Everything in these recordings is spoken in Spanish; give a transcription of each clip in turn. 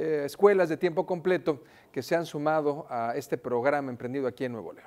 Eh, escuelas de tiempo completo que se han sumado a este programa emprendido aquí en Nuevo León.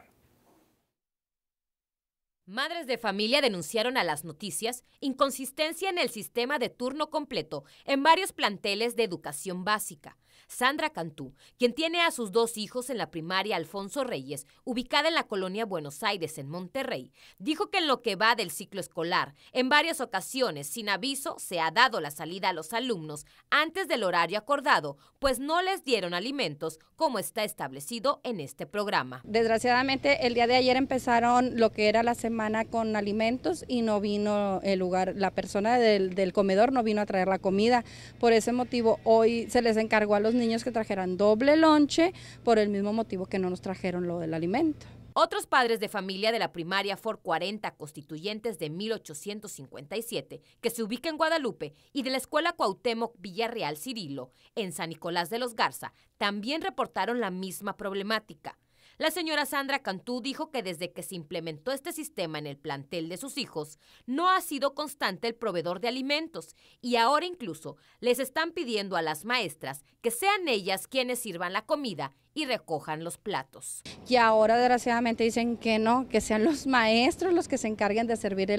Madres de familia denunciaron a las noticias inconsistencia en el sistema de turno completo en varios planteles de educación básica. Sandra Cantú, quien tiene a sus dos hijos en la primaria Alfonso Reyes, ubicada en la colonia Buenos Aires, en Monterrey, dijo que en lo que va del ciclo escolar, en varias ocasiones, sin aviso, se ha dado la salida a los alumnos antes del horario acordado, pues no les dieron alimentos como está establecido en este programa. Desgraciadamente, el día de ayer empezaron lo que era la semana con alimentos y no vino el lugar, la persona del, del, comedor no vino a traer la comida. Por ese motivo hoy se les encargó a los niños que trajeran doble lonche por el mismo motivo que no nos trajeron lo del alimento. Otros padres de familia de la primaria for 40 Constituyentes de 1857, que se ubica en Guadalupe, y de la escuela Cuauhtémoc Villarreal Cirilo, en San Nicolás de los Garza, también reportaron la misma problemática. La señora Sandra Cantú dijo que desde que se implementó este sistema en el plantel de sus hijos, no ha sido constante el proveedor de alimentos y ahora incluso les están pidiendo a las maestras que sean ellas quienes sirvan la comida y recojan los platos. Y ahora desgraciadamente dicen que no, que sean los maestros los que se encarguen de servir eh,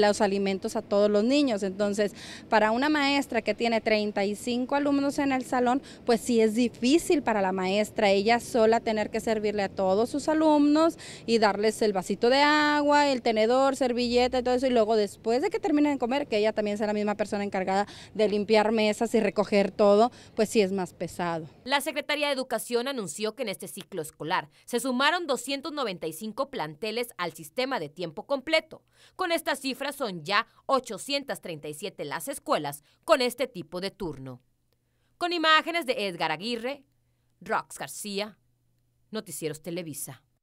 los alimentos a todos los niños. Entonces, para una maestra que tiene 35 alumnos en el salón, pues sí es difícil para la maestra ella sola tener que servirle a todos sus alumnos y darles el vasito de agua, el tenedor, servilleta y todo eso. Y luego después de que terminen de comer, que ella también sea la misma persona encargada de limpiar mesas y recoger todo, pues sí es más pesado. La Secretaría de Educación anunció que en este ciclo escolar se sumaron 295 planteles al sistema de tiempo completo. Con estas cifras son ya 837 las escuelas con este tipo de turno. Con imágenes de Edgar Aguirre, Rox García, Noticieros Televisa.